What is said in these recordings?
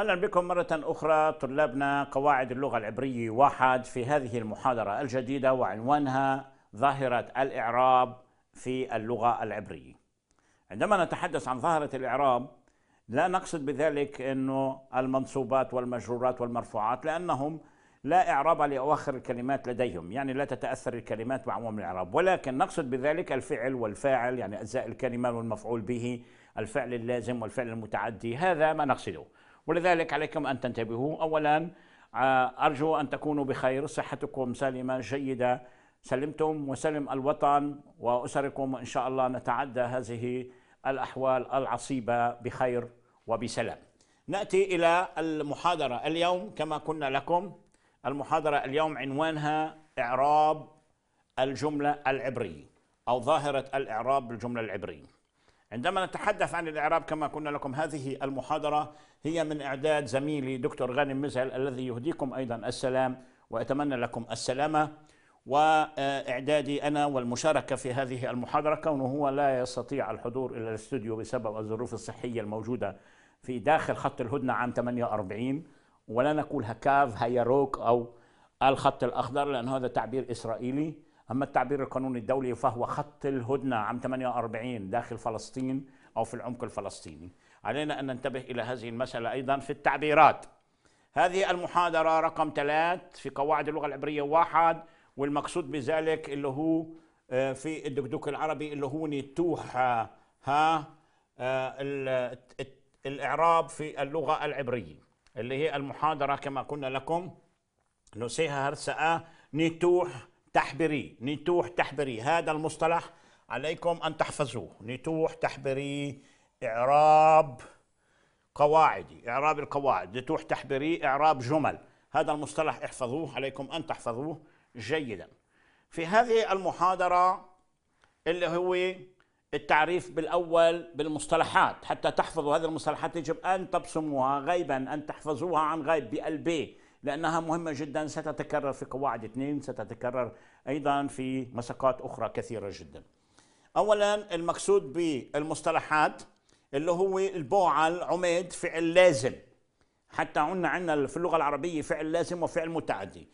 اهلا بكم مرة اخرى طلابنا قواعد اللغة العبرية واحد في هذه المحاضرة الجديدة وعنوانها ظاهرة الاعراب في اللغة العبرية. عندما نتحدث عن ظاهرة الاعراب لا نقصد بذلك انه المنصوبات والمجرورات والمرفوعات لانهم لا اعراب لاواخر الكلمات لديهم، يعني لا تتاثر الكلمات بعموم الاعراب، ولكن نقصد بذلك الفعل والفاعل يعني اجزاء الكلمة والمفعول به، الفعل اللازم والفعل المتعدي، هذا ما نقصده. ولذلك عليكم أن تنتبهوا أولا آه، أرجو أن تكونوا بخير صحتكم سالمة جيدة سلمتم وسلم الوطن وأسركم وإن شاء الله نتعدى هذه الأحوال العصيبة بخير وبسلام نأتي إلى المحاضرة اليوم كما قلنا لكم المحاضرة اليوم عنوانها إعراب الجملة العبرية أو ظاهرة الإعراب بالجملة العبرية عندما نتحدث عن الإعراب كما قلنا لكم هذه المحاضرة هي من إعداد زميلي دكتور غانم مزعل الذي يهديكم أيضا السلام وأتمنى لكم السلامة وإعدادي أنا والمشاركة في هذه المحاضرة كونه هو لا يستطيع الحضور إلى الاستوديو بسبب الظروف الصحية الموجودة في داخل خط الهدنة عام 48 ولا نقول هكاف هيروك أو الخط الأخضر لأن هذا تعبير إسرائيلي أما التعبير القانوني الدولي فهو خط الهدنة عام 48 داخل فلسطين أو في العمق الفلسطيني علينا أن ننتبه إلى هذه المسألة أيضا في التعبيرات هذه المحاضرة رقم ثلاث في قواعد اللغة العبرية واحد والمقصود بذلك اللي هو آه، في الدكدوك العربي اللي هو نتوح آه، ها آه، الإعراب في اللغة العبرية اللي هي المحاضرة كما قلنا لكم نسيها هرسأة نتوح تحبري نتوح تحبري هذا المصطلح عليكم أن تحفظوه نتوح تحبري إعراب قواعدي إعراب القواعد نتوح تحبري إعراب جمل هذا المصطلح احفظوه عليكم أن تحفظوه جيدا في هذه المحاضرة اللي هو التعريف بالأول بالمصطلحات حتى تحفظوا هذه المصطلحات يجب أن تبصموها غيبا أن تحفظوها عن غيب بقلبي لأنها مهمة جدا ستتكرر في قواعد اثنين ستتكرر أيضا في مساقات أخرى كثيرة جدا أولا المقصود بالمصطلحات اللي هو البوع العميد فعل لازم حتى عنا عندنا في اللغة العربية فعل لازم وفعل متعدي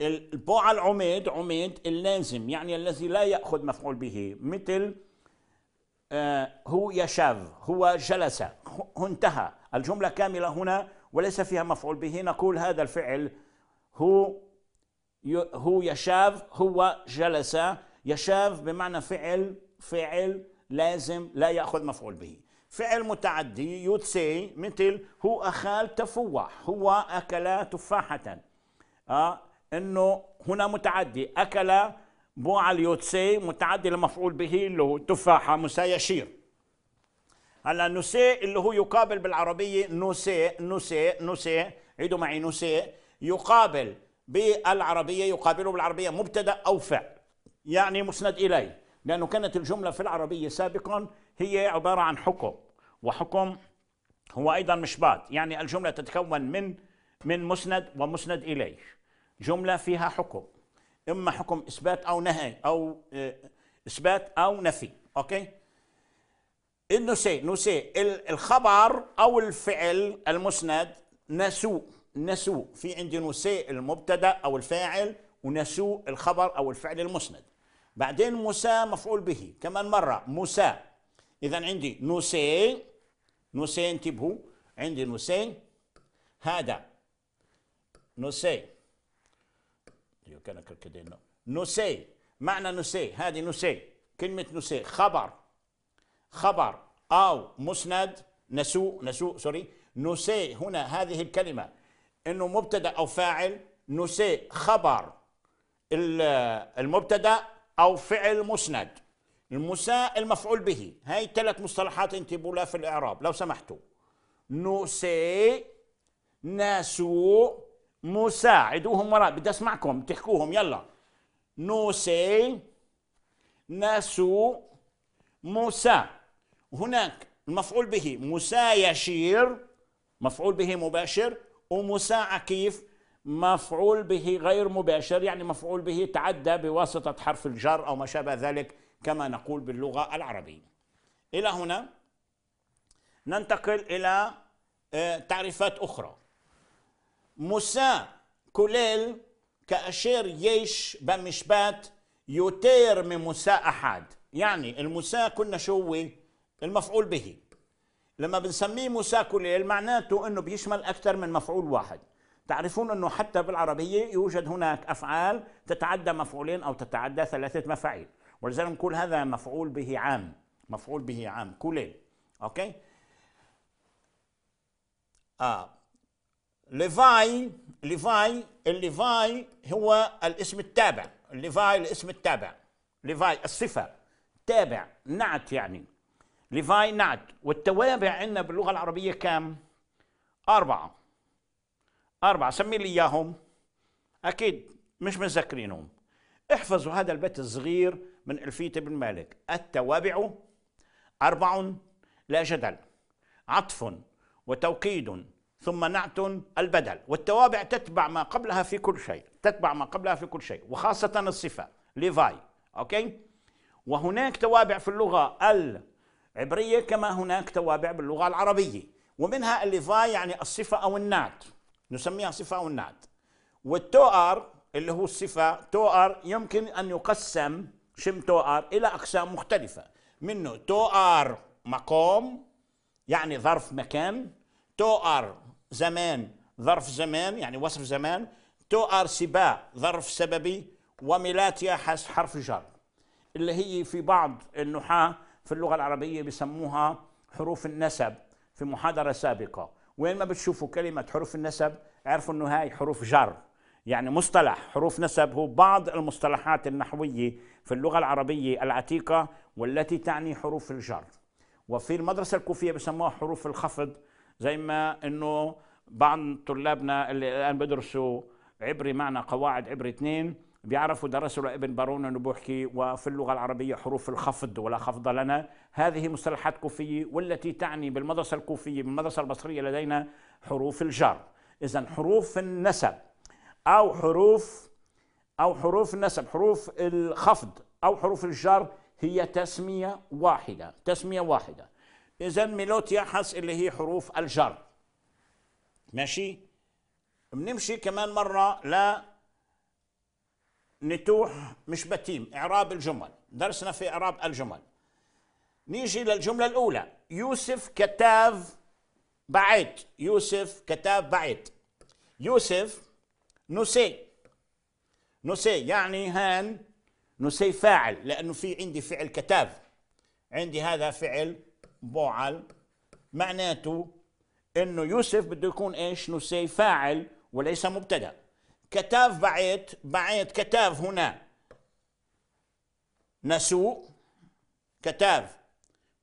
البوع العميد عميد اللازم يعني الذي لا يأخذ مفعول به مثل آه، هو يشاف هو جلس هو انتهى الجملة كاملة هنا وليس فيها مفعول به نقول هذا الفعل هو هو يشاف هو جلس يشاف بمعنى فعل فعل لازم لا يأخذ مفعول به فعل متعدي يود سي مثل هو أخال تفوح هو أكل تفاحة آه إنه هنا متعدي أكل بوع اليوتسي متعدي المفعول به اللي هو تفاحة مسا يشير هلا نسي اللي هو يقابل بالعربيه نسي نسي نسي عيدوا معي نسي يقابل بالعربيه يقابله بالعربيه مبتدا او فعل يعني مسند اليه لانه كانت الجمله في العربيه سابقا هي عباره عن حكم وحكم هو ايضا مش بعد يعني الجمله تتكون من من مسند ومسند اليه جمله فيها حكم اما حكم اثبات او نهي او آه، اثبات او نفي اوكي النسي نسي الخبر او الفعل المسند نسوء نسوء في عندي نسي المبتدا او الفاعل ونسوء الخبر او الفعل المسند بعدين موسى مفعول به كمان مره موسى اذا عندي نسي نسي انتبهوا عندي نسي هذا نسي كان نسي معنى نسي هذه نسي كلمه نسي خبر خبر أو مسند نسوء نسوء سوري نسي هنا هذه الكلمة أنه مبتدأ أو فاعل نسي خبر المبتدأ أو فعل مسند المساء المفعول به هاي ثلاث مصطلحات انتبهوا لها في الإعراب لو سمحتوا نسي نسو مساعدوهم وراء بدي اسمعكم تحكوهم يلا نوسي نسو موسى هناك المفعول به مسا يشير مفعول به مباشر ومسا عكيف مفعول به غير مباشر يعني مفعول به تعدى بواسطة حرف الجر أو ما شابه ذلك كما نقول باللغة العربية إلى هنا ننتقل إلى آه، تعريفات أخرى مسا كليل كأشير يش بمشبات يتير من مساء أحد يعني المساء كنا شوي المفعول به لما بنسميه مساكلة معناته أنه بيشمل أكثر من مفعول واحد تعرفون أنه حتى بالعربية يوجد هناك أفعال تتعدى مفعولين أو تتعدى ثلاثة مفاعيل ولذلك نقول هذا مفعول به عام مفعول به عام كلل أوكي آه ليفاي ليفاي الليفاي هو الاسم التابع ليفاي الاسم التابع ليفاي الصفة تابع نعت يعني ليفاي نعت والتوابع عندنا باللغه العربيه كام؟ اربعه اربعه سمي لي اياهم اكيد مش متذكرينهم احفظوا هذا البيت الصغير من الفيه بن مالك التوابع اربع لا جدل عطف وتوكيد ثم نعت البدل والتوابع تتبع ما قبلها في كل شيء تتبع ما قبلها في كل شيء وخاصة الصفة ليفاي أوكي وهناك توابع في اللغة ال عبرية كما هناك توابع باللغة العربية ومنها الليفا يعني الصفة أو النعت نسميها صفة أو النعت والتوأر اللي هو الصفة توأر يمكن أن يقسم شم توأر إلى أقسام مختلفة منه توأر مقام يعني ظرف مكان توأر زمان ظرف زمان يعني وصف زمان توأر سباء ظرف سببي وميلاتيا حرف جر اللي هي في بعض النحاة في اللغه العربيه بسموها حروف النسب في محاضره سابقه وين ما بتشوفوا كلمه حروف النسب اعرفوا انه هاي حروف جر يعني مصطلح حروف نسب هو بعض المصطلحات النحويه في اللغه العربيه العتيقه والتي تعني حروف الجر وفي المدرسه الكوفيه بسموها حروف الخفض زي ما انه بعض طلابنا اللي الان بدرسوا عبري معنا قواعد عبري اثنين بيعرفوا درسوا لابن بارون انه بحكي وفي اللغه العربيه حروف الخفض ولا خفض لنا هذه مصطلحات كوفيه والتي تعني بالمدرسه الكوفيه بالمدرسه البصريه لدينا حروف الجر اذا حروف النسب او حروف او حروف النسب حروف الخفض او حروف الجر هي تسميه واحده تسميه واحده اذا ميلوت يحس اللي هي حروف الجر ماشي بنمشي كمان مره لا نتوح مش بتيم إعراب الجمل درسنا في إعراب الجمل نيجي للجملة الأولى يوسف كتاب بعيد يوسف كتاب بعيد يوسف نسي نسي يعني هان نسي فاعل لأنه في عندي فعل كتاب عندي هذا فعل بعل معناته انه يوسف بده يكون ايش نسي فاعل وليس مبتدا كتاف بعيت بعيت كتاف هنا نسوء كتاف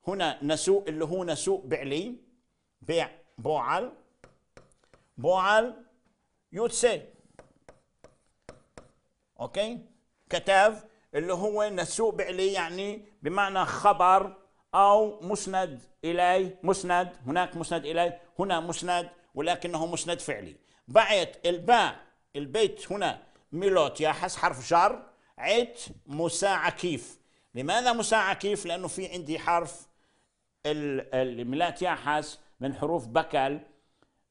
هنا نسوء اللي هو نسوء بعلي بيع بوعل بوعل يوتسي اوكي كتاف اللي هو نسوء بعلي يعني بمعنى خبر او مسند الي مسند هناك مسند الي هنا مسند ولكنه مسند فعلي بعت الباء البيت هنا ميلوت حس حرف جر عت مساع كيف لماذا مساع كيف لأنه في عندي حرف الميلات حس من حروف بكل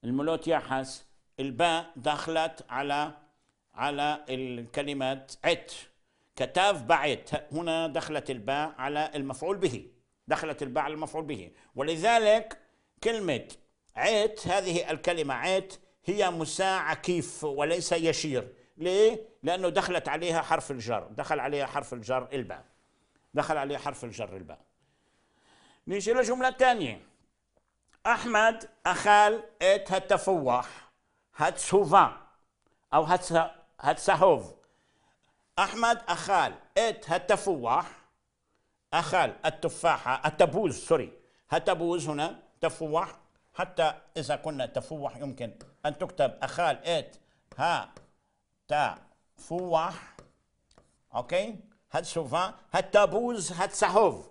الملوت حس الباء دخلت على على الكلمات عت كتاف بعت هنا دخلت الباء على المفعول به دخلت الباء على المفعول به ولذلك كلمة عت هذه الكلمة عت هي مساع كيف وليس يشير ليه؟ لأنه دخلت عليها حرف الجر دخل عليها حرف الجر الباء دخل عليها حرف الجر الباء نيجي لجملة تانية أحمد أخال إت هتفوح هتسوفا أو هتسهوف أحمد أخال إت هتفوح أخال التفاحة التبوز سوري هتبوز هنا تفوح حتى إذا قلنا تفوح يمكن أن تكتب أخال إت ها تا فوح أوكي هاد سوفا هاد تابوز هاد سحوف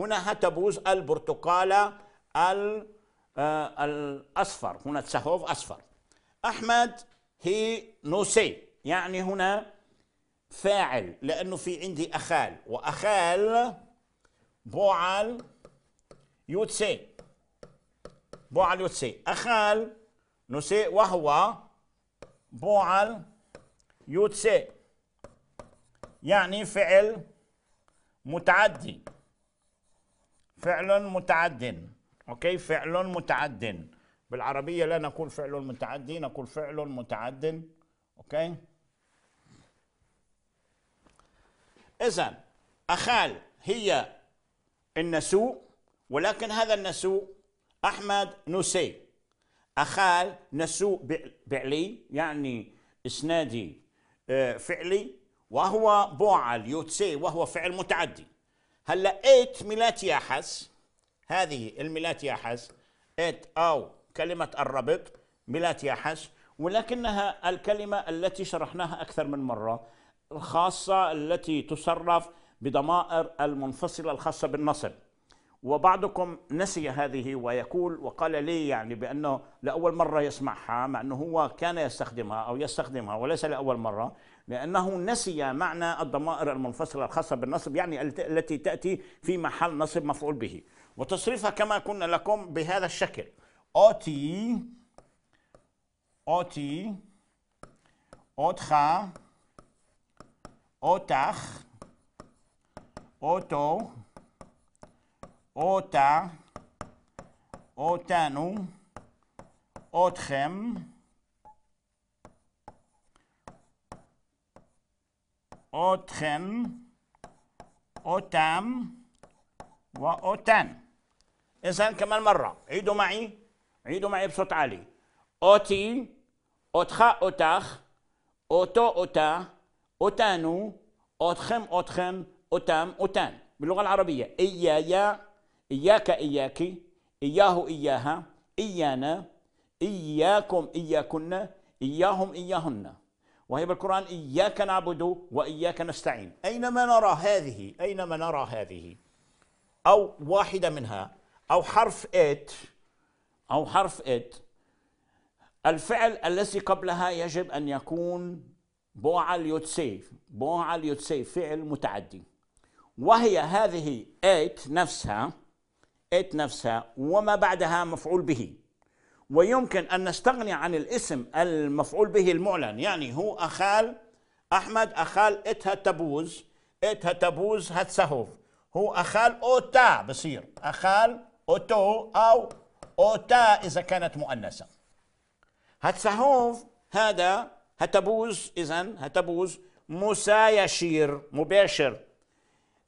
هنا هاد تابوز البرتقالة ال آه الأصفر هنا تسحوف أصفر أحمد هي نوسي يعني هنا فاعل لأنه في عندي أخال وأخال بوعل يوتسي بوعل يوتسي أخال نسي وهو بوعل يوتسي يعني فعل متعدي فعل متعد اوكي فعل متعد بالعربيه لا نقول فعل متعدي نقول فعل متعد اوكي اذا اخال هي النسوء ولكن هذا النسوء احمد نسيه أخال نسوء بعلي يعني إسنادي آه، فعلي وهو بوعل يوتسي وهو فعل متعدي هلا إيت ميلات يحس هذه الميلات يحس إيت أو كلمة الربط ميلات يحس ولكنها الكلمة التي شرحناها أكثر من مرة الخاصة التي تصرف بضمائر المنفصلة الخاصة بالنصب وبعضكم نسي هذه ويقول وقال لي يعني بأنه لأول مرة يسمعها مع أنه هو كان يستخدمها أو يستخدمها وليس لأول مرة لأنه نسي معنى الضمائر المنفصلة الخاصة بالنصب يعني التي تأتي في محل نصب مفعول به وتصريفها كما قلنا لكم بهذا الشكل اوتي اوتي اوتخا أوتخ أوتو اوتا اوتانو اوتخم autrem, اوتام واوتان اذا كمان مره عيدوا معي عيدوا معي بصوت عالي اوتي اوتخا اوتاخ اوتو اوتا اوتانو اوتخم اوتخم اوتام اوتان باللغه العربيه يا إياك إياك إياه إياها إيانا إياكم إياكن إياهم إياهن وهي بالقرآن إياك نعبد وإياك نستعين أينما نرى هذه أينما نرى هذه أو واحدة منها أو حرف إت أو حرف إت الفعل الذي قبلها يجب أن يكون بوع اليوتسيف بوع اليوتسيف فعل متعدي وهي هذه إت نفسها ات نفسها وما بعدها مفعول به ويمكن أن نستغني عن الاسم المفعول به المعلن يعني هو أخال أحمد أخال إتها تبوز إتها تبوز هتسهوف هو أخال أوتا بصير أخال أوتو أو أوتا إذا كانت مؤنثة هتسهوف هذا هتبوز إذا هتبوز مسايشير مباشر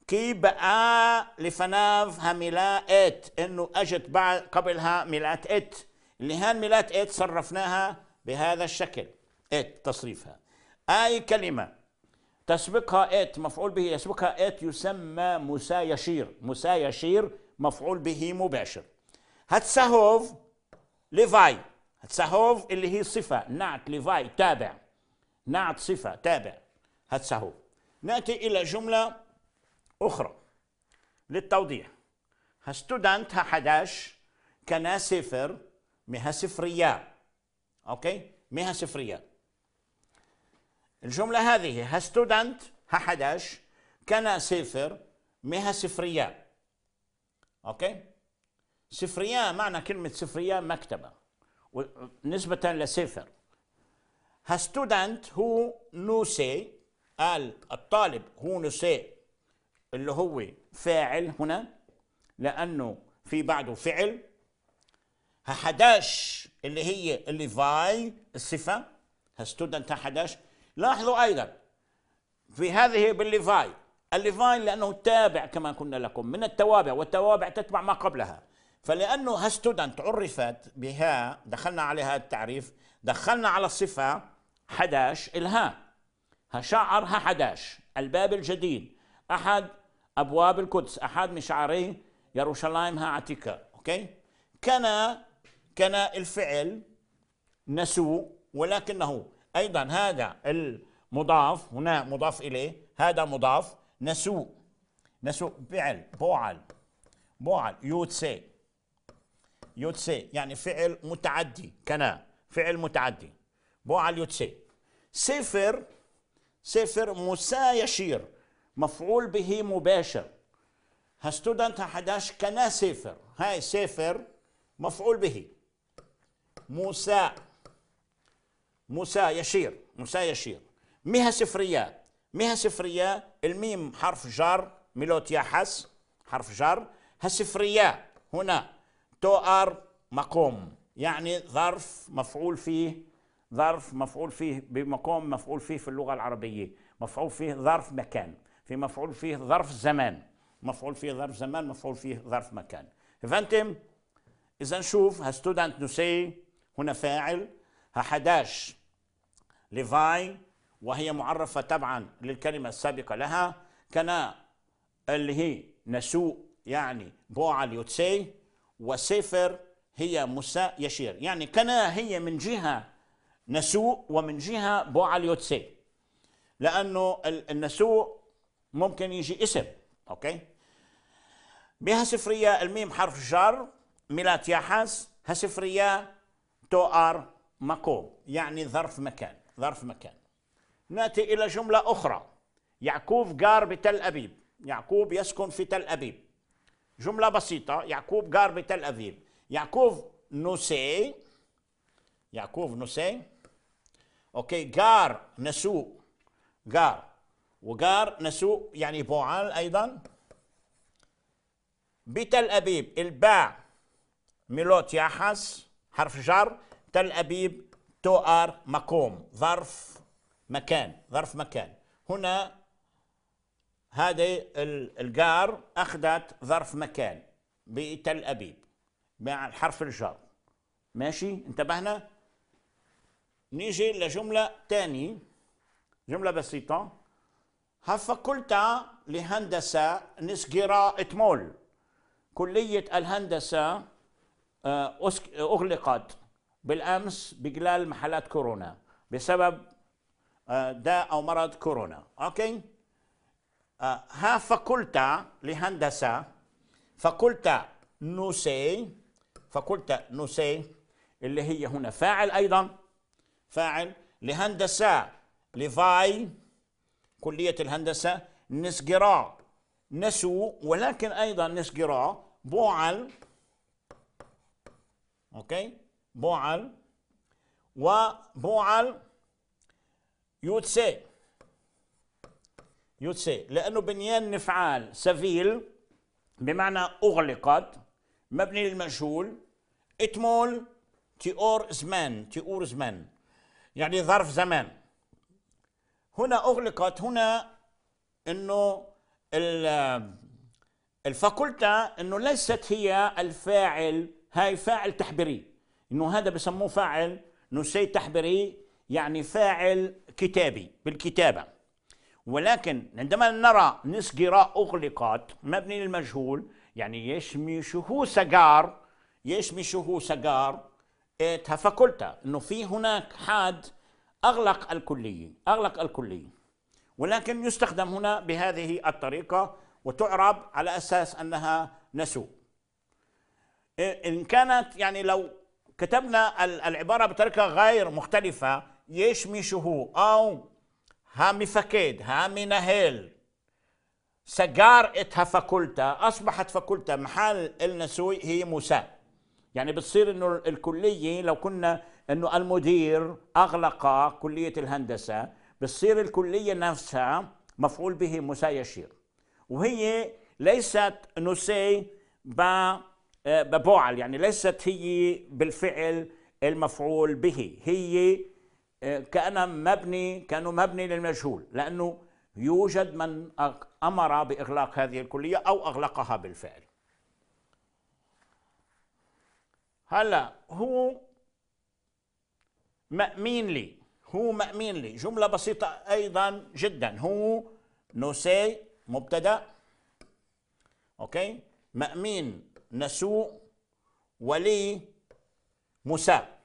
كي بقى لفناف هميلا ات انه اجت بعد قبلها ميلات ات اللي هان ميلات ات صرفناها بهذا الشكل ات تصريفها اي كلمه تسبقها ات مفعول به يسبقها ات يسمى مسايشير مسايشير مفعول به مباشر هتسهوف ليفاي هتسهوف اللي هي صفه نعت ليفاي تابع نعت صفه تابع هتسهوف ناتي الى جمله أخرى للتوضيح هستودنت ها حداش كنا سفر مها سفرية أوكي مها سفرية الجملة هذه هستودنت ها حداش كنا سفر مها سفرية أوكي سفرية معنى كلمة سفرية مكتبة نسبة لسفر هستودنت هو نوسي الطالب هو نوسي اللي هو فاعل هنا لأنه في بعده فعل حداش اللي هي اللي فاي الصفة ستودنت حداش لاحظوا أيضا في هذه بالليفاي الليفاي لأنه تابع كما قلنا لكم من التوابع والتوابع تتبع ما قبلها فلأنه هستودنت عرفت بها دخلنا عليها التعريف دخلنا على الصفة حداش الها هشعر حداش الباب الجديد أحد أبواب القدس أحد مشعاري يروشلايم عتيقة أوكي كان كان الفعل نسو ولكنه أيضا هذا المضاف هنا مضاف إليه هذا مضاف نسو نسو فعل بوعل بوعل يوتسي يوتسي يعني فعل متعدي كان فعل متعدي بوعل يوتسي سفر سفر موسى يشير مفعول به مباشر هستودنت حداش كنا سيفر هاي سيفر مفعول به موسى موسى يشير موسى يشير مها سفرية مها سفرية الميم حرف جر ميلوت يحس حرف جر ها سفرية هنا تؤر مقوم يعني ظرف مفعول فيه ظرف مفعول فيه بمقوم مفعول فيه في اللغة العربية مفعول فيه ظرف مكان في مفعول فيه ظرف زمان مفعول فيه ظرف زمان مفعول فيه ظرف مكان فانتم اذا نشوف ها ستودنت نسي هنا فاعل ها 11 ليفاي وهي معرفة طبعا للكلمة السابقة لها كان اللي هي نسوء يعني بوع اليوتسي وسيفر هي مساء يشير يعني كان هي من جهة نسوء ومن جهة بوع اليوتسي لأنه النسوء ممكن يجي اسم اوكي بها سفرية الميم حرف جر ميلات يحس ها سفرية تو ار مقوم يعني ظرف مكان ظرف مكان ناتي إلى جملة أخرى يعقوب جار بتل أبيب يعقوب يسكن في تل أبيب جملة بسيطة يعقوب جار بتل أبيب يعقوب نوسي يعقوب نوسي أوكي جار نسوء جار وقار نسو يعني بوعال أيضا بتل أبيب الباع ميلوت يحس حرف جر تل أبيب تؤر مقوم ظرف مكان ظرف مكان هنا هذه الجار أخذت ظرف مكان بتل أبيب مع حرف الجر ماشي انتبهنا نيجي لجملة ثانيه جملة بسيطة هالفاكولتا لهندسة نسجرا اتمول كلية الهندسة آه، أغلقت بالأمس بجلال محلات كورونا بسبب آه، داء أو مرض كورونا أوكي آه، ها فاكولتا لهندسة فاكولتا نوسي فاكولتا نوسي اللي هي هنا فاعل أيضا فاعل لهندسة لفاي كلية الهندسة نسجرا نسو ولكن أيضا نسجرا بوعل أوكي بوعل وبوعل يوتسي يوتسي لأنه بنيان نفعال سفيل بمعنى أغلقت مبني للمجهول اتمول تيور زمان تيور زمان يعني ظرف زمان هنا اغلقت هنا انه الفاكولتا انه ليست هي الفاعل هاي فاعل تحبيري انه هذا بسموه فاعل نسي تحبري تحبيري يعني فاعل كتابي بالكتابه ولكن عندما نرى نسجرا اغلقت مبني للمجهول يعني يشمي شهو سجار يشمي شهو سجار إيه، تفاكولتا انه في هناك حاد أغلق الكلية أغلق الكلية ولكن يستخدم هنا بهذه الطريقة وتعرب على أساس أنها نسوء إن كانت يعني لو كتبنا العبارة بطريقة غير مختلفة يشمشه أو هامي هامينهيل سجار اتها فاكولتا أصبحت فاكولتا محل النسوي هي موسى يعني بتصير انه الكلية لو كنا انه المدير اغلق كليه الهندسه بتصير الكليه نفسها مفعول به مسايشير وهي ليست نسي ببوعل آه، يعني ليست هي بالفعل المفعول به هي آه، كأنها مبني كانه مبني للمجهول لانه يوجد من امر باغلاق هذه الكليه او اغلقها بالفعل هلا هو مأمين لي هو مأمين لي جملة بسيطة أيضا جدا هو نسي مبتدأ أوكي مأمين نسوء ولي مساء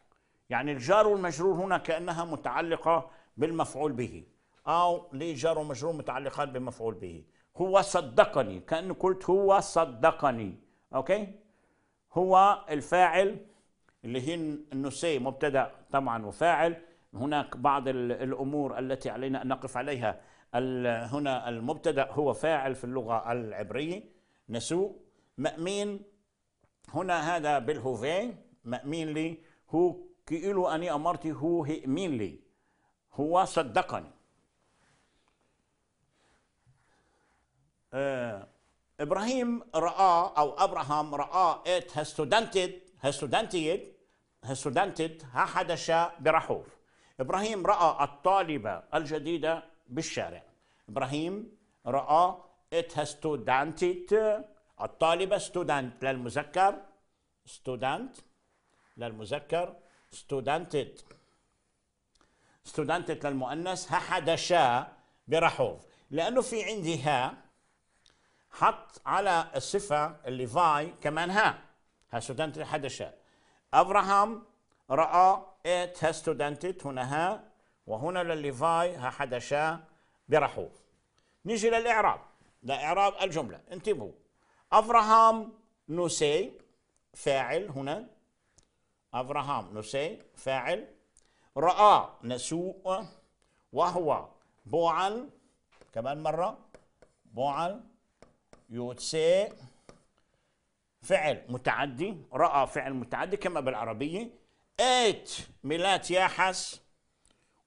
يعني الجار والمجرور هنا كأنها متعلقة بالمفعول به أو لي جار ومجرور متعلقان بمفعول به هو صدقني كأنه قلت هو صدقني أوكي هو الفاعل اللي هي سي مبتدا طبعا وفاعل هناك بعض الامور التي علينا ان نقف عليها هنا المبتدا هو فاعل في اللغه العبريه نسو مأمين هنا هذا بالهوفي مأمين لي هو كيلو اني امرتي هو هيمين لي هو صدقني آه، ابراهيم راى او ابراهام راى ات has studented هستودنتد ها حدش برحوف إبراهيم رأى الطالبة الجديدة بالشارع إبراهيم رأى ات ستودنتد الطالبة ستودنت للمذكر ستودنت للمذكر ستودنتد ستودنتت للمؤنث حدش برحوف لأنه في عندي ها حط على الصفة اللي فاي كمان ها ها ستودنت حدشا أبراهام رأى إت هستودنتت هنا ها وهنا لليفاي ها حدشا برحوف نيجي للإعراب لإعراب الجملة انتبهوا أبراهام نوسي فاعل هنا أبراهام نوسي فاعل رأى نسوء وهو بوعل كمان مرة بوعل يوتسي فعل متعدي رأى فعل متعدي كما بالعربية ات ميلات ياحس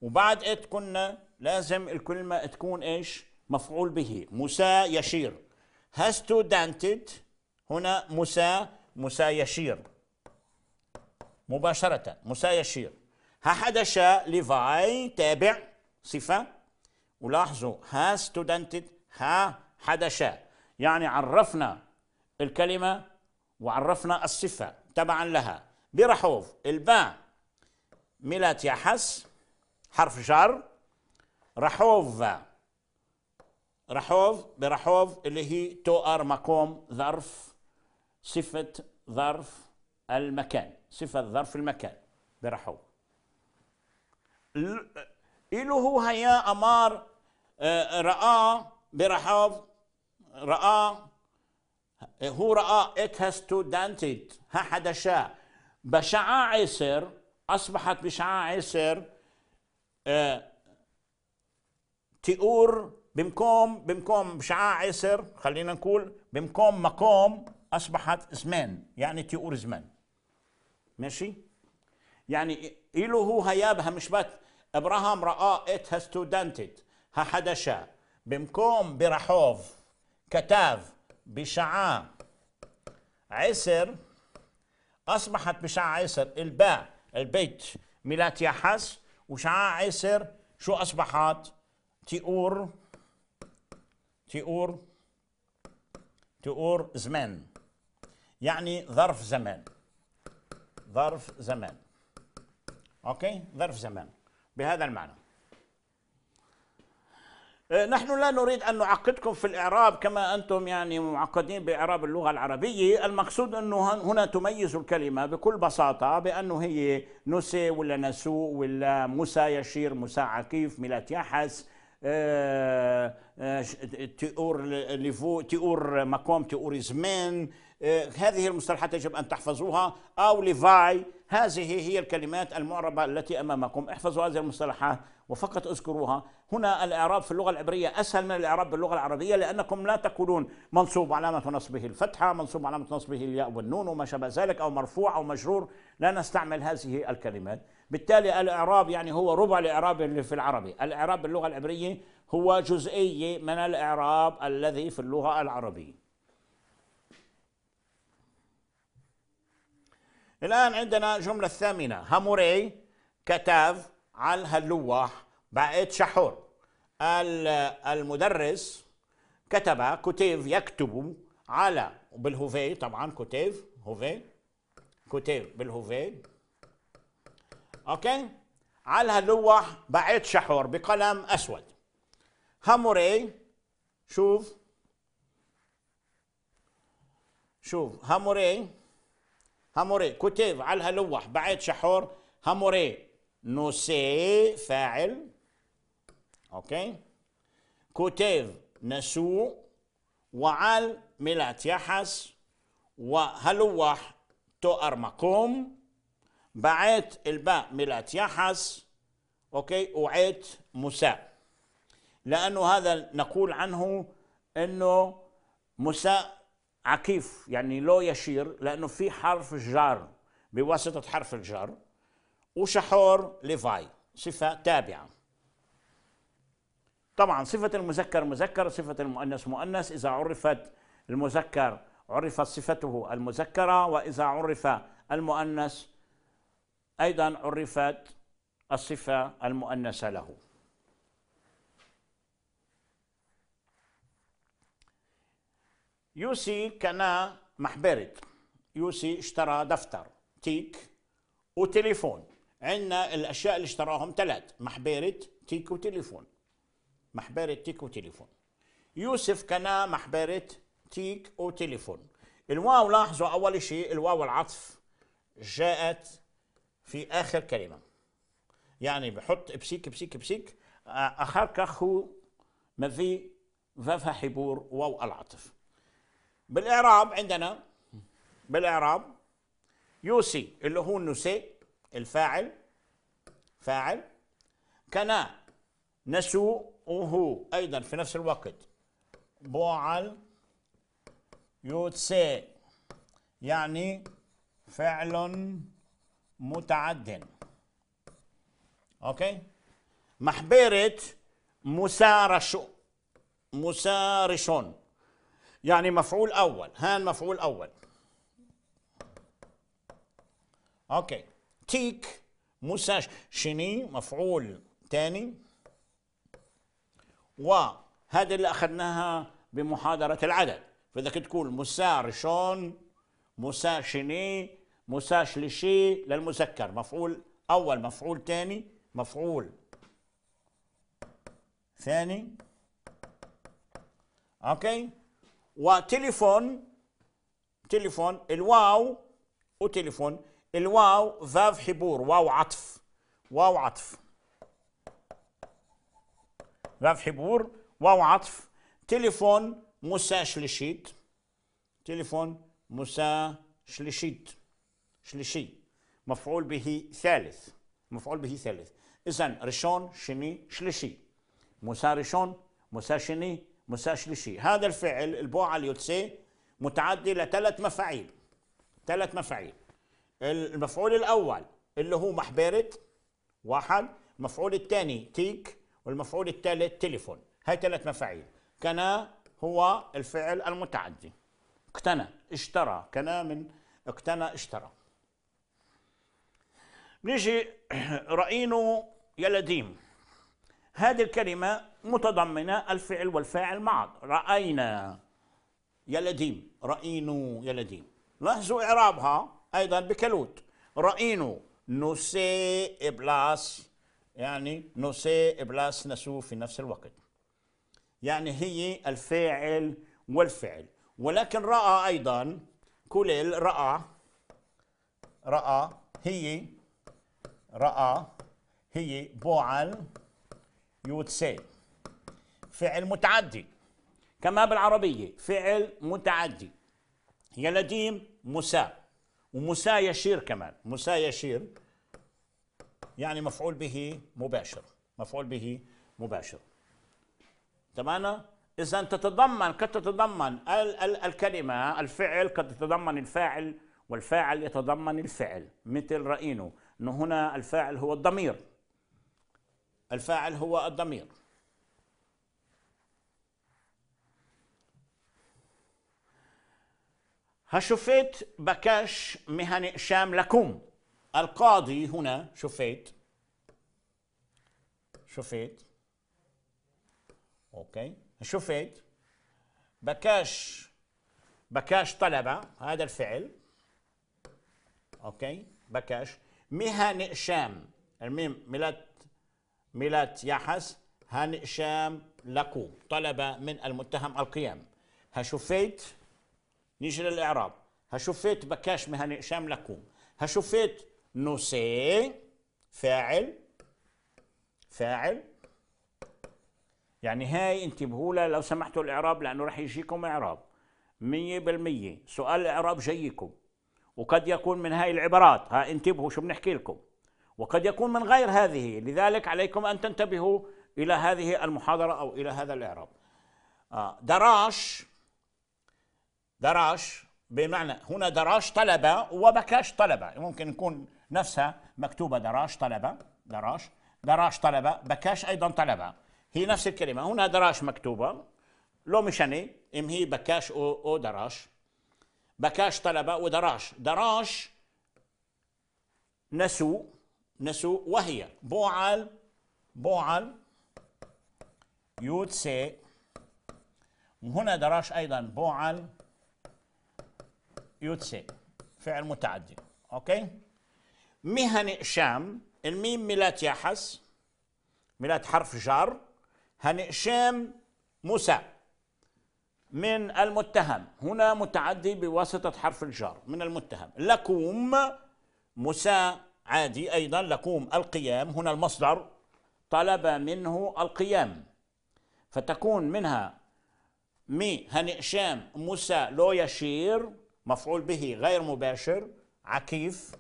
وبعد ات كنا لازم الكلمة تكون ايش مفعول به موسى يشير has to dented هنا موسى موسى يشير مباشرة موسى يشير ها شاء ليفاي تابع صفة ولاحظوا ها ستودنتد ها حدش يعني عرفنا الكلمة وعرفنا الصفة تبعا لها برحوف الباء ملات يحس حرف جر رحوف رحوف برحوف اللي هي تؤر مقوم ظرف صفة ظرف المكان صفة ظرف المكان برحوف إله هيا أمار آه، رأى برحوف رأى هو رأى حدا شاء بشعاع عسر أصبحت بشعاع عسر آه، تيور بمكم بمكم بشعاع عسر خلينا نقول بمكم مقام أصبحت زمان يعني تيور زمان ماشي يعني إلو هو هيابها مش بات إبراهام رأى إت حدا شاء بمكم برحوف كتاف بشعاع عسر أصبحت بشعاع عسر الباء البيت ميلات يحس وشعاع عسر شو أصبحت تيور تيور تيور زمان يعني ظرف زمان ظرف زمان أوكي ظرف زمان بهذا المعنى آه، نحن لا نريد أن نعقدكم في الإعراب كما أنتم يعني معقدين بإعراب اللغة العربية المقصود أنه هنا تميز الكلمة بكل بساطة بأنه هي نسي ولا نسوء ولا موسى يشير موسى عكيف ميلات يحس آه، آه، تيور ليفو تيور مقام تيور زمان آه، هذه المصطلحات يجب أن تحفظوها أو ليفاي هذه هي الكلمات المعربة التي أمامكم احفظوا هذه المصطلحات وفقط اذكروها هنا الإعراب في اللغة العبرية أسهل من الإعراب باللغة العربية لأنكم لا تقولون منصوب علامة نصبه الفتحة منصوب علامة نصبه الياء والنون وما شابه ذلك أو مرفوع أو مجرور لا نستعمل هذه الكلمات بالتالي الإعراب يعني هو ربع الإعراب اللي في العربي الإعراب باللغة العبرية هو جزئية من الإعراب الذي في اللغة العربية الآن عندنا جملة الثامنة هاموري كتب على هاللوح بعد شحور المدرس كتب كتيف يكتب على بالهوفي طبعا كتيف هوفي كتيف بالهوفي اوكي على هاللوح بعيد شحور بقلم اسود هاموري شوف شوف هاموري هاموري كتيف على الهلوح بعيد شحور هاموري نوسي فاعل اوكي كتيف نسو وعال ملات يحس وهلوح تو أرمكم بعت الباء ملات يحس اوكي وعيت مساء لانه هذا نقول عنه انه مساء عكيف يعني لو يشير لأنه في حرف جار بواسطة حرف الجر وشحور ليفاي صفة تابعة طبعا صفة المذكر مذكر صفة المؤنث مؤنث إذا عرفت المذكر عرفت صفته المذكرة وإذا عرف المؤنث أيضا عرفت الصفة المؤنثة له يوسي كان محبرة يوسي اشترى دفتر تيك وتليفون عندنا الاشياء اللي اشتراهم ثلاث محبرة تيك وتليفون محبرة تيك وتليفون يوسف كان محبرة تيك وتليفون الواو لاحظوا اول شيء الواو العطف جاءت في اخر كلمه يعني بحط بسيك بسيك بسيك اخر كخو مذي فافا حبور واو العطف بالاعراب عندنا بالاعراب يوسي اللي هو نسي الفاعل فاعل كان وهو ايضا في نفس الوقت بوعل يوتسي يعني فعل متعد اوكي محبيرة مسارش مسارشون يعني مفعول أول هان مفعول أول أوكي تيك موسى شني مفعول ثاني وهذه اللي أخذناها بمحاضرة العدد فإذا تقول موسى رشون موسى شني موسى شلشي للمذكر مفعول أول مفعول ثاني مفعول ثاني اوكي وتليفون تليفون الواو وتليفون الواو فاف حبور واو عطف واو عطف فاف حبور واو عطف تليفون موسى شليشيت تليفون موسى شليشيت شليشي مفعول به ثالث مفعول به ثالث إذا رشون شني شليشي موسى رشون موسى شني ما ساش لي شيء هذا الفعل البوعة اليوتسي متعدي لثلاث مفاعيل ثلاث مفاعيل المفعول الأول اللي هو محبرت واحد المفعول الثاني تيك والمفعول الثالث تليفون هاي ثلاث مفاعيل كنا هو الفعل المتعدي اقتنى اشترى كنا من اقتنى اشترى نيجي رأينه يلديم هذه الكلمة متضمنة الفعل والفاعل معا رأينا يا لديم رأينو يا لديم لاحظوا إعرابها أيضا بكلوت رأينو نسي إبلاس يعني نسي إبلاس نسو في نفس الوقت يعني هي الفاعل والفعل ولكن رأى أيضا كوليل رأى رأى هي رأى هي بوعل يوتسي فعل متعدي كما بالعربية فعل متعدي يا لديم مساء ومساء يشير كمان مساء يشير يعني مفعول به مباشر مفعول به مباشر تمام اذا تتضمن قد تتضمن ال ال الكلمه الفعل قد تتضمن الفاعل والفاعل يتضمن الفعل مثل راينه انه هنا الفاعل هو الضمير الفاعل هو الضمير بكاش בקש شام لكم القاضي هنا شفيت شفيت اوكي شفيت بكاش بكاش طلبة هذا الفعل اوكي بكاش مها نئشام الميم ملات ملات يحس هنئشام لقوم طلب من المتهم القيام هشفيت نيجي للاعراب هشوفيت بكاش مهني شام لكم هشوفيت سي فاعل فاعل يعني هاي انتبهوا لها لو سمحتوا الاعراب لانه رح يجيكم اعراب 100% سؤال الاعراب جايكم وقد يكون من هاي العبارات ها انتبهوا شو بنحكي لكم وقد يكون من غير هذه لذلك عليكم ان تنتبهوا الى هذه المحاضره او الى هذا الاعراب آه دراش دراش بمعنى هنا دراش طلبة وبكاش طلبة ممكن يكون نفسها مكتوبة دراش طلبة دراش دراش طلبة بكاش أيضا طلبة هي نفس الكلمة هنا دراش مكتوبة لو مشاني ام هي بكاش او, أو دراش بكاش طلبة ودراش دراش نسو نسو وهي بوعل بوعل يوتسي وهنا دراش أيضا بوعل يوتسي فعل متعدي اوكي مهن شام الميم ميلات يحس ميلات حرف جر شام موسى من المتهم هنا متعدي بواسطة حرف الجر من المتهم لكم موسى عادي أيضا لكم القيام هنا المصدر طلب منه القيام فتكون منها مي هنئشام موسى لو يشير مفعول به غير مباشر عكيف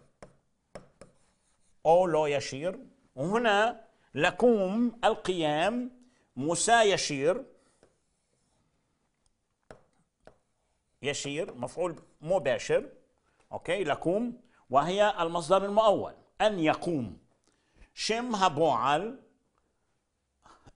أو لو يشير وهنا لكوم القيام موسى يشير يشير مفعول مباشر أوكي لكوم وهي المصدر المؤول أن يقوم شم هبوعل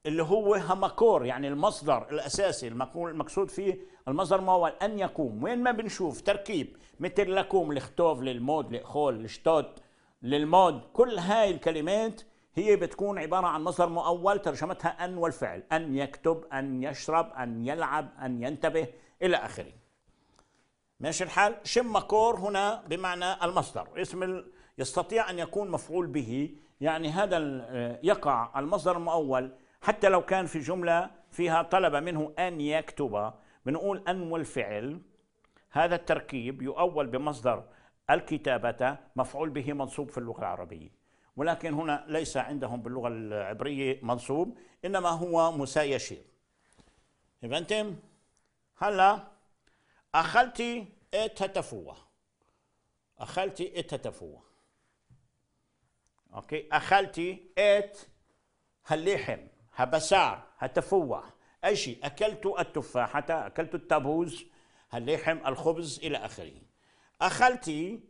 اللي هو همكور يعني المصدر الأساسي المقصود فيه المصدر ما هو أن يقوم وين ما بنشوف تركيب مثل لكوم لختوف للمود لأخول لشتوت للمود كل هاي الكلمات هي بتكون عبارة عن مصدر مؤول ترجمتها أن والفعل أن يكتب أن يشرب أن يلعب أن ينتبه إلى آخره ماشي الحال شم مكور هنا بمعنى المصدر اسم يستطيع أن يكون مفعول به يعني هذا يقع المصدر المؤول حتى لو كان في جملة فيها طلب منه أن يكتب بنقول أن والفعل هذا التركيب يؤول بمصدر الكتابة مفعول به منصوب في اللغة العربية ولكن هنا ليس عندهم باللغة العبرية منصوب إنما هو مسايشير فهمتم؟ أنتم هلا أخلتي اتهتفوة أخلتي اتهتفوة أوكي أخلتي ات هليحم هبسار هتفوه أشي أكلت التفاحة أكلت التبوز هاللحم الخبز إلى آخره أخلتي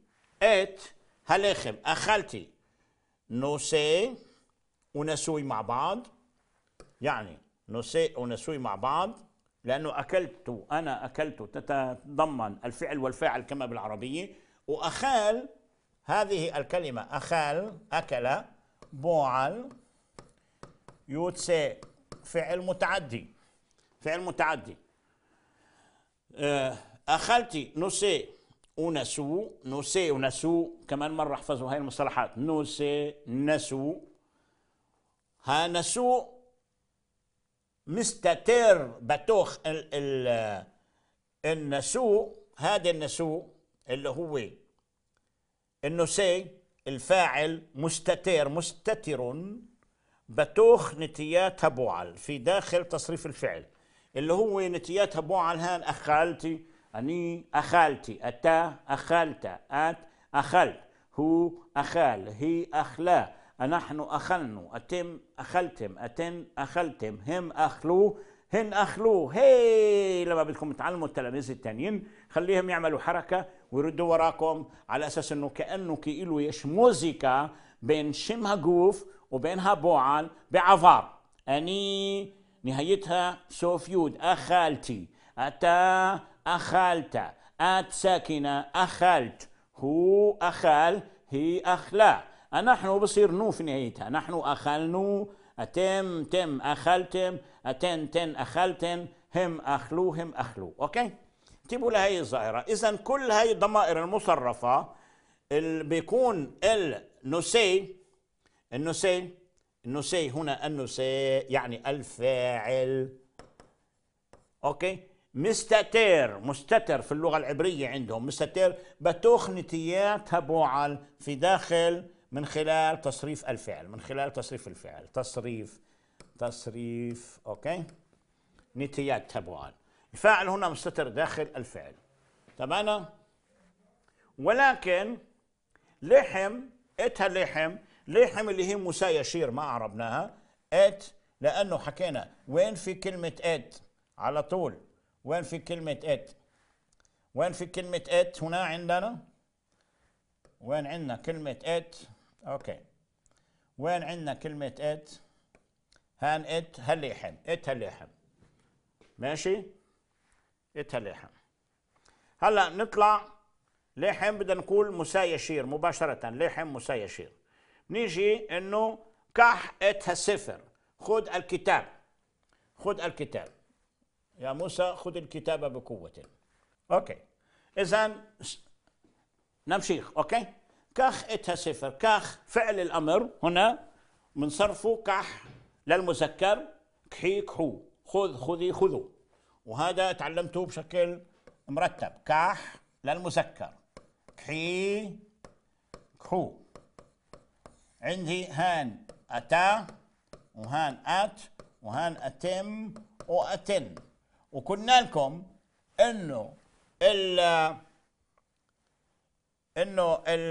ات هاللحم أخلتي نوسي ونسوي مع بعض يعني نساء ونسوي مع بعض لأنه أكلت أنا أكلت تتضمن الفعل والفاعل كما بالعربية وأخال هذه الكلمة أخال أكل بوعل you فعل متعدي فعل متعدي آه، اخالتي نوسي ونسو نوسي ونسو كمان مره احفظوا هاي المصطلحات نوسي نسو ها نسو مستتر بتوخ ال ال النسو هذا النسو اللي هو النسي الفاعل مستتر مستتر بتوخ نتيات بوعل في داخل تصريف الفعل اللي هو نتيات بوعل هان أخالتي أني أخالتي أتا أخالتا أت أخلت هو أخال هي أخلا نحن أخلن أتم أخلتم أتن أخلتم هم أخلو هن أخلو هي لما بدكم تعلموا التلاميذ التانيين خليهم يعملوا حركة ويردوا وراكم على أساس أنه كأنه كيلو يش موزيكا بين شمها جوف وبينها بوعان بعفار أني نهايتها سوفيود أخالتي اتا أخالتا أت ساكنة أخالت هو أخال هي أخلا نحن بصير نو في نهايتها نحن أخلنو أتم تم أخلتم أتن تن أخلتن هم أخلو هم أخلو أوكي انتبهوا لهي الظاهرة إذا كل هاي الضمائر المصرفة اللي بيكون النسي النسي النسي هنا النسي يعني الفاعل اوكي مستتر مستتر في اللغة العبرية عندهم مستتر بتوخنتيات تبوعل في داخل من خلال تصريف الفعل من خلال تصريف الفعل تصريف تصريف اوكي نتيات تبوعل الفاعل هنا مستتر داخل الفعل تمام ولكن لحم اتها لحم ليه حمل اللي هي موسى يشير ما عربناها ات لانه حكينا وين في كلمه ات على طول وين في كلمه ات وين في كلمه ات هنا عندنا وين عندنا كلمه ات اوكي وين عندنا كلمه ات هان ات هليحم ات هليحم ماشي ات هليحم هلا نطلع لحم بدنا نقول مسايشير مباشره لحم مسايشير نيجي انه كح اتها سفر خذ الكتاب خذ الكتاب يا موسى خذ الكتاب بقوة اوكي اذا نمشيخ اوكي كح اتها سفر كح فعل الامر هنا بنصرفه كح للمذكر كحي كحو خذ خذي خذوا وهذا تعلمته بشكل مرتب كح للمذكر كحي كحو عندي هان أتا وهان أت وهان أتم وأتن وقلنا لكم إنه ال إنه ال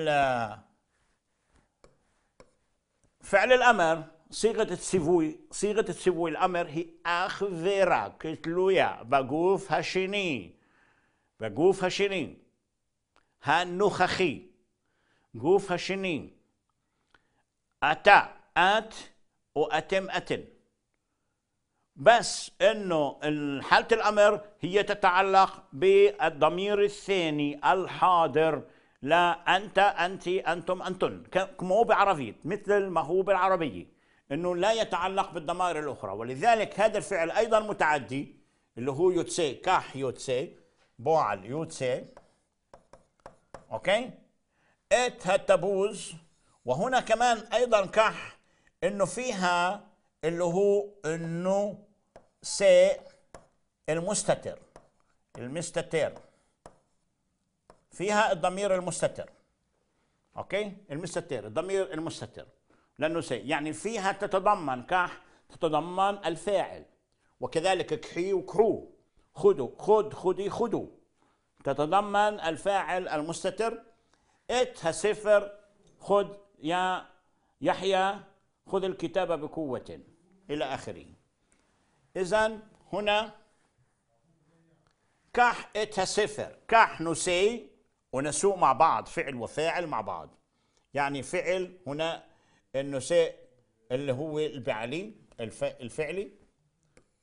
فعل الأمر صيغة السيفوي صيغة السيفوي الأمر هي أخذرا قلت له يا بقوف هاشيني بقوف هشيني هالنخخي جوف أتا أت وأتم أتن بس انه حاله الامر هي تتعلق بالضمير الثاني الحاضر لا انت انت انتم انتن كمو بعربيه مثل ما هو بالعربيه انه لا يتعلق بالضمائر الاخرى ولذلك هذا الفعل ايضا متعدي اللي هو يوتسي كاح يوتسي بوعل يوتسي اوكي ات هتبوز وهنا كمان ايضا كح انه فيها اللي هو انه سي المستتر المستتر فيها الضمير المستتر اوكي المستتر الضمير المستتر لانه سي يعني فيها تتضمن كح تتضمن الفاعل وكذلك كحي وكرو خدو خد خدي خدو تتضمن الفاعل المستتر ات صفر خد يا يحيى خذ الكتاب بقوة إلى آخره إذا هنا كح إتها سفر كح نسي ونسوء مع بعض فعل وفاعل مع بعض يعني فعل هنا النساء اللي هو الف... الفعلي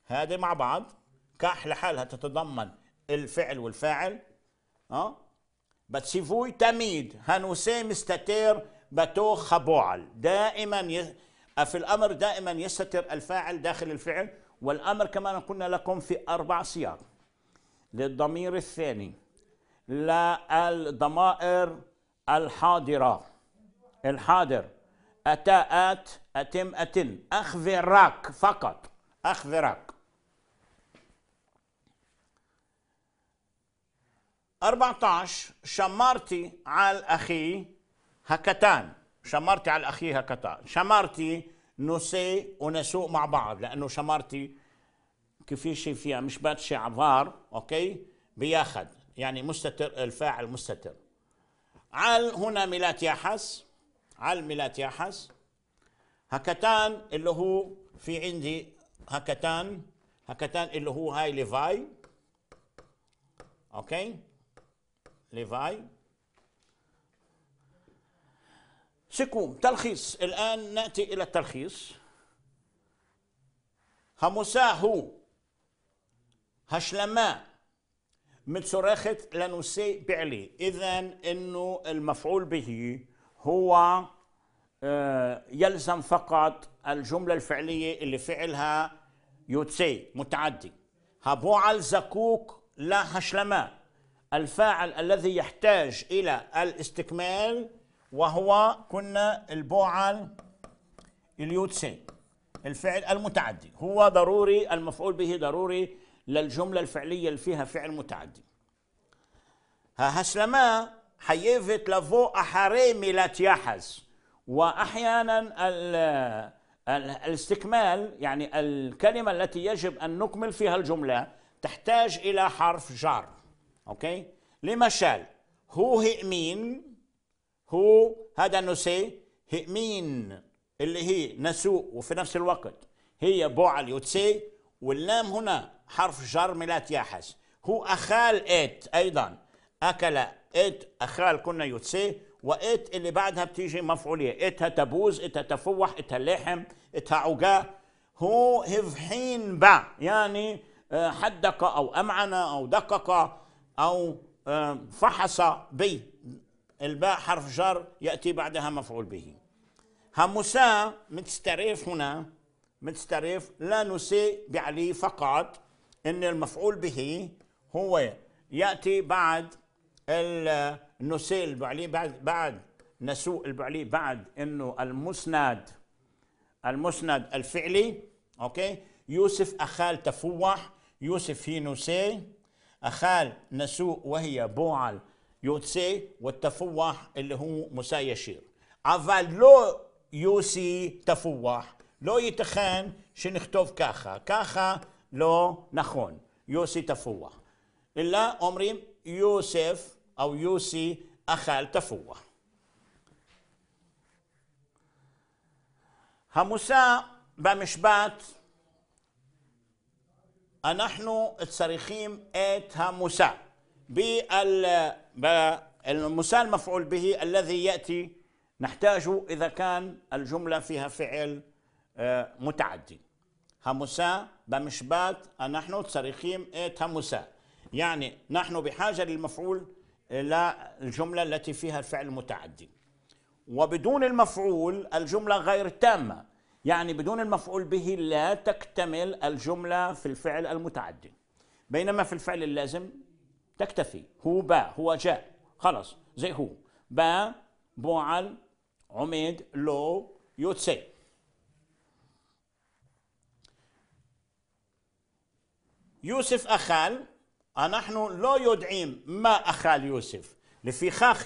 هذه مع بعض كح لحالها تتضمن الفعل والفاعل اه بتسيفوي تميد هنوسي مستتير بتو خبوعل دائما في الأمر دائما يستتر الفاعل داخل الفعل والأمر كما قلنا لكم في أربع سياق للضمير الثاني للضمائر الحاضرة الحاضر اتاء أت أتم أتن أخبرك فقط أخبرك اربعتاش شمرتي على أخي هكتان شمرتي على الاخي هكتان شمرتي نسي ونسوق مع بعض لانه شمرتي شمارتي شي فيها مش باتشي عبار اوكي بياخد يعني مستتر الفاعل مستتر عال هنا ميلات يحس عال ميلات يحس هكتان اللي هو في عندي هكتان هكتان اللي هو هاي ليفاي اوكي ليفاي سكوم تلخيص الآن نأتي إلى التلخيص همساه هشلما من صراخة لنسي بعلي إذا أنه المفعول به هو آه، يلزم فقط الجملة الفعلية اللي فعلها يوتسي متعدي هبوع زكوك لا هشلما الفاعل الذي يحتاج إلى الاستكمال وهو كنا البوعل اليوتسي الفعل المتعدي هو ضروري المفعول به ضروري للجملة الفعلية اللي فيها فعل متعدي هسلما حيفت لفو أحري ميلات يحز وأحيانا ال الاستكمال يعني الكلمة التي يجب أن نكمل فيها الجملة تحتاج إلى حرف جر أوكي لمشال هو هئمين هو هذا نسي مين اللي هي نسوء وفي نفس الوقت هي بوعل يوتسي واللام هنا حرف جر ملات ياحس هو أخال إت أيضا أكل إت أخال كنا يوتسي وإت اللي بعدها بتيجي مفعولية إتها تبوز إتها تفوح إتها لحم إتها عقاه هو هفحين با يعني آه، حدق أو أمعن أو دقق أو آه، فحص بي الباء حرف جر يأتي بعدها مفعول به همسا متستريف هنا متستريف لا نسيء بعلي فقط ان المفعول به هو ياتي بعد النسي البعلي بعد بعد نسوء البعلي بعد انه المسند المسند الفعلي اوكي يوسف اخال تفوح يوسف في نسي اخال نسوء وهي بوعل יוצא ותפוח اللي הוא מושא ישיר. אבל לא יוסי תפוח, לא ייתכן שנכתוב ככה, ככה לא נכון, יוסי תפוח. אלא אומרים יוסף או יוסי אכל תפוח. המושא במשפט, אנחנו צריכים את המושא. بالمسال المفعول به الذي يأتي نحتاجه إذا كان الجملة فيها فعل آه، متعدي همسا بمشبات نحن تصريخيم إت إيه، همسا يعني نحن بحاجة للمفعول آه، للجملة التي فيها الفعل المتعدي وبدون المفعول الجملة غير تامة يعني بدون المفعول به لا تكتمل الجملة في الفعل المتعدي بينما في الفعل اللازم تكتفي هو با هو جاء خلص زي هو با بوعل عميد لو يوتسي يوسف أخال نحن لو يدعيم ما أخال يوسف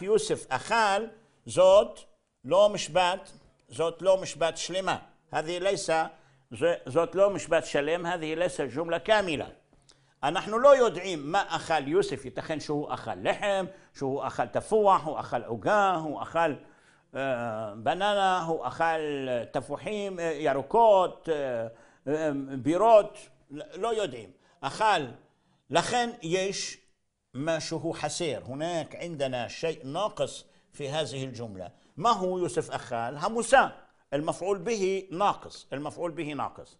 يوسف أخال زود لو مش بات زود لو مش بات شلمة هذه ليس, لو مش بات شلم هذه ليس جملة كاملة نحن لا يدعيم ما أخال يوسف يتخن شو أخال لحم شو أخل تفوح هو أخال عقاه هو أخل آه، بنانا هو أخل تفوحيم آه، ياروكوت آه، بيروت لا يدعيم أخال لخن يش ما شو حسير هناك عندنا شيء ناقص في هذه الجملة ما هو يوسف أخال هموسا المفعول به ناقص المفعول به ناقص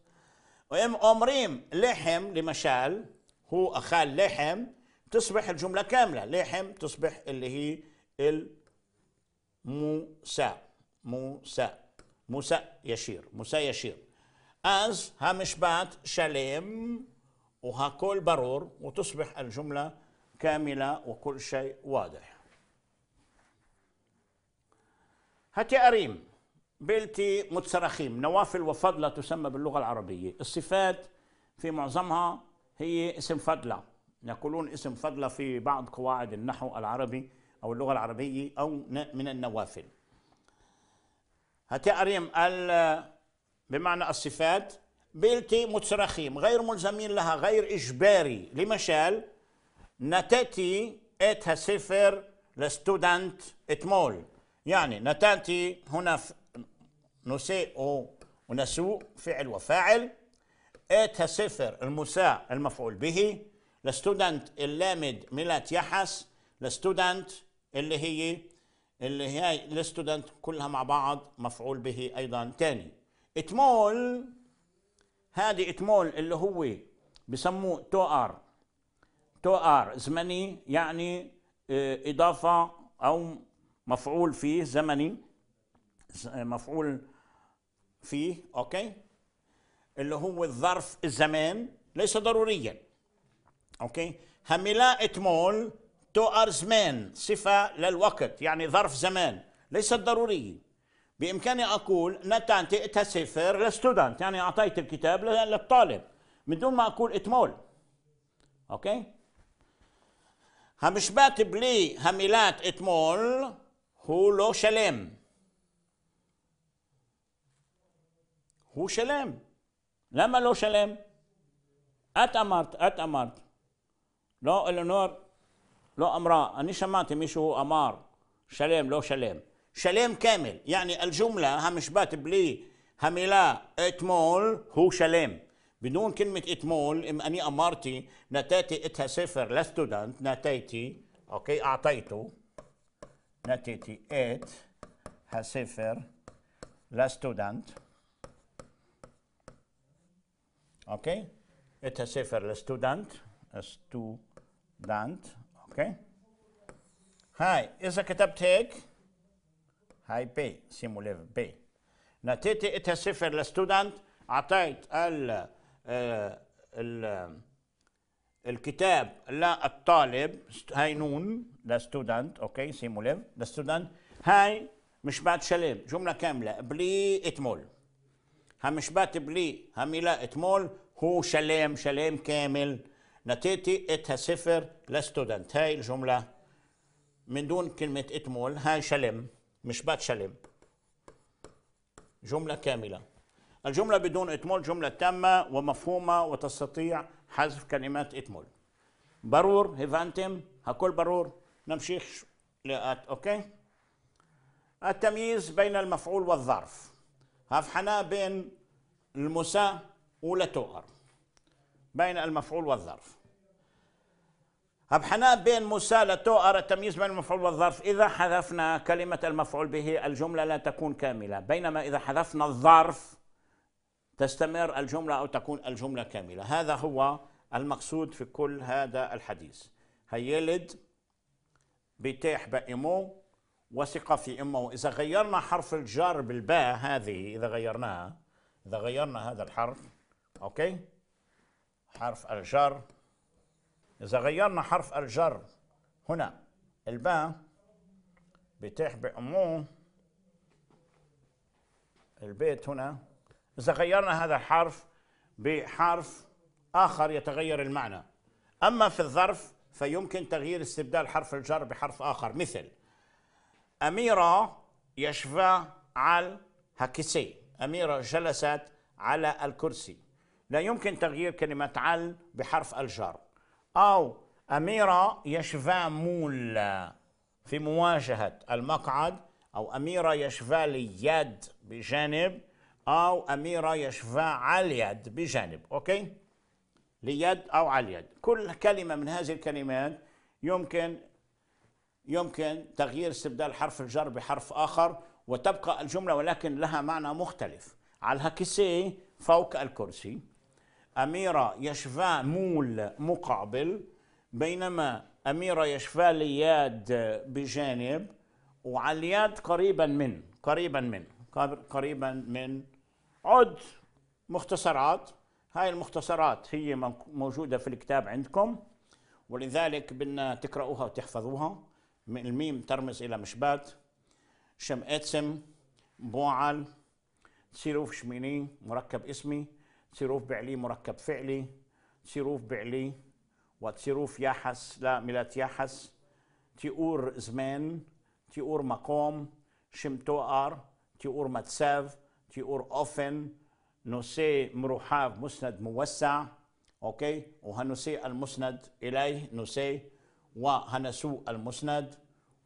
وإم أمريم لحم لمشال هو أخال لحم تصبح الجملة كاملة لحم تصبح اللي هي الموسى موسى موسى يشير موسى يشير از شليم شلم كل برور وتصبح الجملة كاملة وكل شيء واضح هاتي أريم بلتي متصرخيم نوافل وفضلة تسمى باللغة العربية الصفات في معظمها هي اسم فضلة يقولون اسم فضلة في بعض قواعد النحو العربي أو اللغة العربية أو من النوافل هتقريم بمعنى الصفات بلتي متصرخيم غير ملزمين لها غير إجباري لمشال نتاتي اتها سفر لستودنت اتمول يعني نتاتي هنا نسيء ونسوء فعل وفاعل ات صفر المساء المفعول به لستودنت اللامد ميلات يحس لستودنت اللي هي اللي هي لستودنت كلها مع بعض مفعول به ايضا تاني اتمول هذه اتمول اللي هو بسموه تو ار تو ار زمني يعني آه، اضافه او مفعول فيه زمني مفعول فيه اوكي اللي هو الظرف الزمان ليس ضروريا اوكي هملا اتمول تو ار زمان صفه للوقت يعني ظرف زمان ليست ضروريه بامكاني اقول نتانتي اتها سفر لستودنت يعني اعطيت الكتاب للطالب من دون ما اقول اتمول اوكي همش باتب لي هميلات اتمول هو لو شلم هو شلم למה לא שלם? את אמרת, את אמרת. לא אלינור לא אמרה, אני שמעתי מישהו אמר שלם, לא שלם. שלם כמל, يعني الجملة המשפט בלי המילה אתמול הוא שלם. بدون كلمة אתמול, אם אני אמרתי, נתתי את הספר לסטודנט, נתתי, אוקיי, اعطيته נתתי את הספר לסטודנט. اوكي اتها is لستودانت استودانت اوكي هاي اذا كتبت هيك هاي بي سيمو ليف بي نتيتي اتها صفر لستودنت اعطيت ال ال الكتاب للطالب هاي نون لستودنت اوكي سيمو ليف لستودنت هاي مش بعد شلم جمله كامله بلي اتمول بلي בלי اتمول هو شلام شلام كامل نتيتي اتها سفر لستودنت هاي الجملة من دون كلمة اتمول هاي شلم مش بات شلم جملة كاملة الجملة بدون إتمول جملة تامة ومفهومة وتستطيع حذف كلمات إتمول برور هيفانتم هكل برور نمشيخ لأت أوكي التمييز بين المفعول والظرف هفحنا بين المساء ولا بين المفعول والظرف هبحنا بين مساء لتؤر التمييز بين المفعول والظرف إذا حذفنا كلمة المفعول به الجملة لا تكون كاملة بينما إذا حذفنا الظرف تستمر الجملة أو تكون الجملة كاملة هذا هو المقصود في كل هذا الحديث هيلد بيتيح بأمو وثق في امه إذا غيرنا حرف الجر بالباء هذه اذا غيرناها اذا غيرنا هذا الحرف اوكي حرف الجر اذا غيرنا حرف الجر هنا الباء بتح بأمه البيت هنا إذا غيرنا هذا الحرف بحرف آخر يتغير المعنى أما في الظرف فيمكن تغيير استبدال حرف الجر بحرف آخر مثل أميرة يشفى على هكسي أميرة جلست على الكرسي لا يمكن تغيير كلمة عل بحرف الجر أو أميرة يشفى مول في مواجهة المقعد أو أميرة يشفى ليد بجانب أو أميرة يشفى على اليد بجانب أوكي ليد أو على اليد كل كلمة من هذه الكلمات يمكن يمكن تغيير استبدال حرف الجر بحرف آخر وتبقى الجملة ولكن لها معنى مختلف على هكسي فوق الكرسي أميرة يشفى مول مقابل بينما أميرة يشفى لياد بجانب وعلى قريبا من قريبا من قريبا من عد مختصرات هاي المختصرات هي موجودة في الكتاب عندكم ولذلك بدنا تقرأوها وتحفظوها الميم ترمز إلى مشبات شم اتسم بوعل سيروف شميني مركب اسمي سيروف بعلي مركب فعلي سيروف بعلي وتسيروف يحس لا ميلات يحس تيور زمان تيور مقام شم توار تيور متساف تيور اوفن نسي مروحاف مسند موسع اوكي وهنسي المسند اليه نسي وهنسوء المسند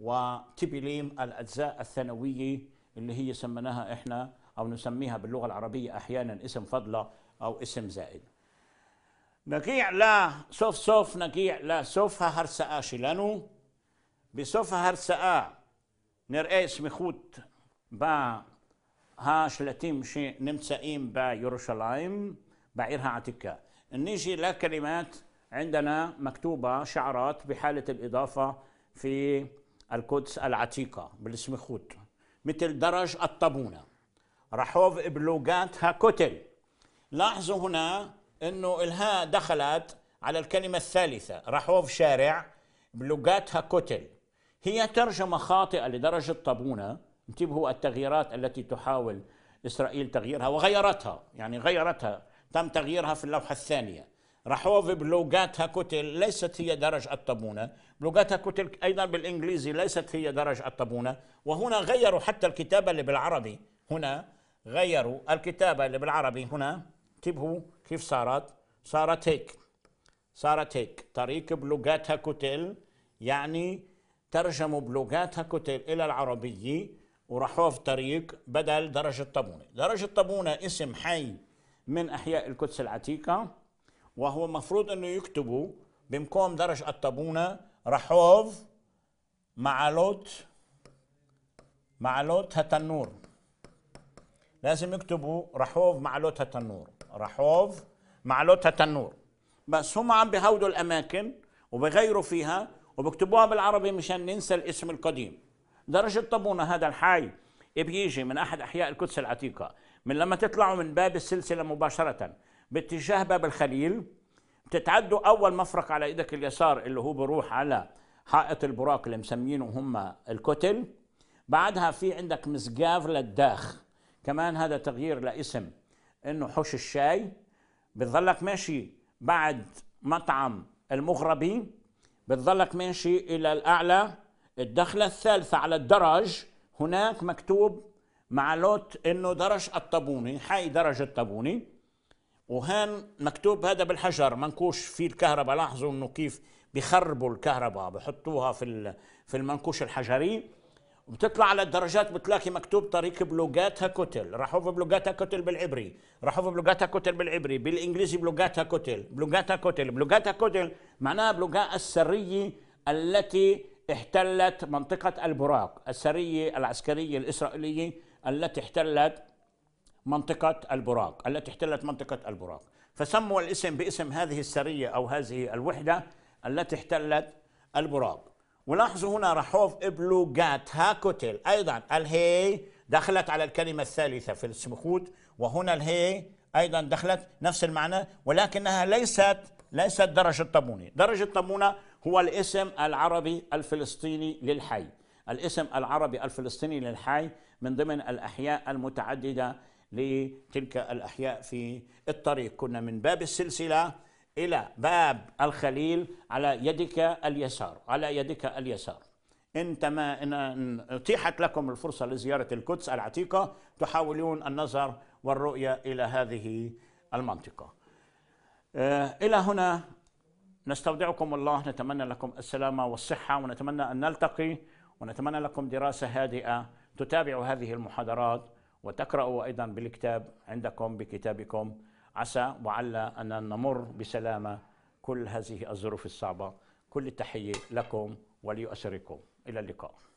وتبليم الأجزاء الثانوية اللي هي سميناها إحنا أو نسميها باللغة العربية أحيانا اسم فضلة أو اسم زائد نقيع لا سوف سوف نقيع لا سوف هرساء شلانو بسوف هرساء נראה شي בשלטים با בירושלים, בעיר העתיקה. ניג'י لكلمات عندنا مكتوبة شعرات بحالة الإضافة في القدس العتيقة بالسمخوت مثل درج الطابونة رحوف إبلوغاتها كتل لاحظوا هنا أنه الهاء دخلت على الكلمة الثالثة رحوف شارع بلوغاتها كتل هي ترجمة خاطئة لدرجة الطابونة انتبهوا التغييرات التي تحاول إسرائيل تغييرها وغيرتها يعني غيرتها تم تغييرها في اللوحة الثانية رحوف بلغاتها كتل ليست هي درج الطابونة بلغاتها كتل أيضا بالإنجليزي ليست هي درج الطابونة وهنا غيروا حتى الكتابة اللي بالعربي هنا غيروا الكتابة اللي بالعربي هنا انتبهوا كيف صارت صارت هيك صارت هيك طريق بلغاتها كتل يعني ترجموا بلغاتها كتل إلى العربية ورحوف طريق بدل درجة الطبونة درجة الطبونة اسم حي من أحياء القدس العتيقة وهو المفروض انه يكتبوا بمكم درج الطابونه رحوف مع لوت مع لوت هتنور لازم يكتبوا رحوف مع لوت هتنور رحوف مع لوت هتنور بس هم عم بهودوا الاماكن وبغيروا فيها وبكتبوها بالعربي مشان ننسى الاسم القديم درج الطابونه هذا الحي بيجي من احد احياء القدس العتيقه من لما تطلعوا من باب السلسله مباشره باتجاه باب الخليل بتتعدوا اول مفرق على ايدك اليسار اللي هو بروح على حائط البراق اللي مسمينه هم الكتل بعدها في عندك مسجاف للداخ كمان هذا تغيير لاسم انه حوش الشاي بتظلك ماشي بعد مطعم المغربي بتظلك ماشي الى الاعلى الدخله الثالثه على الدرج هناك مكتوب مع لوت انه درج الطابوني حي درج الطابوني وهان مكتوب هذا بالحجر منكوش فيه الكهرباء لاحظوا انه كيف بيخربوا الكهرباء بحطوها في في المنكوش الحجري وبتطلع على الدرجات بتلاقي مكتوب طريق بلوجاتها كتل في بلوجاتها كتل بالعبري راحوا في بلوجاتها كتل بالعبري بالانجليزي بلوجاتها كتل بلوجاتها كتل بلوجاتها كتل معناها بلوجاء السريه التي احتلت منطقه البراق السريه العسكريه الاسرائيليه التي احتلت منطقة البراق التي احتلت منطقة البراق فسموا الاسم باسم هذه السرية أو هذه الوحدة التي احتلت البراق ولاحظوا هنا رحوف ابلو ها هاكوتل أيضا الهي دخلت على الكلمة الثالثة في السمخوت وهنا الهي أيضا دخلت نفس المعنى ولكنها ليست ليست درجة طمونة درجة طمونة هو الاسم العربي الفلسطيني للحي الاسم العربي الفلسطيني للحي من ضمن الأحياء المتعددة لتلك الأحياء في الطريق كنا من باب السلسلة إلى باب الخليل على يدك اليسار على يدك اليسار انت ما إن اتيحت لكم الفرصه لزياره القدس العتيقه تحاولون النظر والرؤيه الى هذه المنطقه. آه، الى هنا نستودعكم الله نتمنى لكم السلامه والصحه ونتمنى ان نلتقي ونتمنى لكم دراسه هادئه تتابع هذه المحاضرات وتقرأوا أيضا بالكتاب عندكم بكتابكم عسى وعلى أن نمر بسلامة كل هذه الظروف الصعبة كل التحية لكم وليؤسركم إلى اللقاء